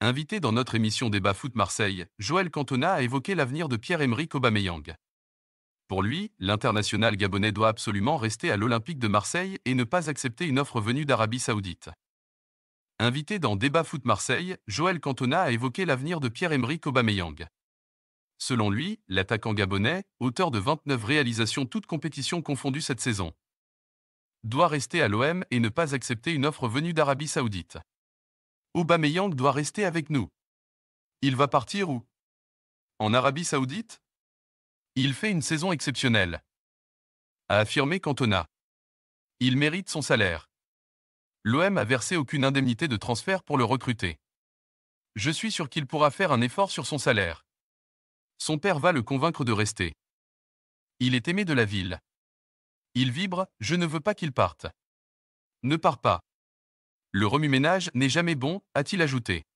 Invité dans notre émission Débat Foot Marseille, Joël Cantona a évoqué l'avenir de Pierre-Emerick Aubameyang. Pour lui, l'international gabonais doit absolument rester à l'Olympique de Marseille et ne pas accepter une offre venue d'Arabie Saoudite. Invité dans Débat Foot Marseille, Joël Cantona a évoqué l'avenir de Pierre-Emerick Aubameyang. Selon lui, l'attaquant gabonais, auteur de 29 réalisations toutes compétitions confondues cette saison, doit rester à l'OM et ne pas accepter une offre venue d'Arabie Saoudite. Aubameyang doit rester avec nous. Il va partir où En Arabie Saoudite Il fait une saison exceptionnelle. A affirmé Cantona. Il mérite son salaire. L'OM a versé aucune indemnité de transfert pour le recruter. Je suis sûr qu'il pourra faire un effort sur son salaire. Son père va le convaincre de rester. Il est aimé de la ville. Il vibre, je ne veux pas qu'il parte. Ne pars pas. Le remue-ménage n'est jamais bon, a-t-il ajouté.